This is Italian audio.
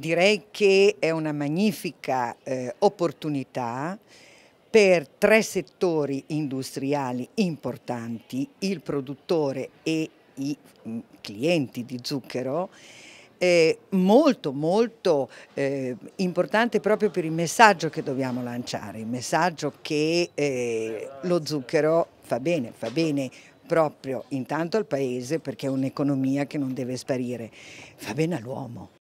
direi che è una magnifica eh, opportunità per tre settori industriali importanti, il produttore e i mm, clienti di zucchero, eh, molto molto eh, importante proprio per il messaggio che dobbiamo lanciare, il messaggio che eh, lo zucchero fa bene, fa bene proprio intanto al paese perché è un'economia che non deve sparire, fa bene all'uomo.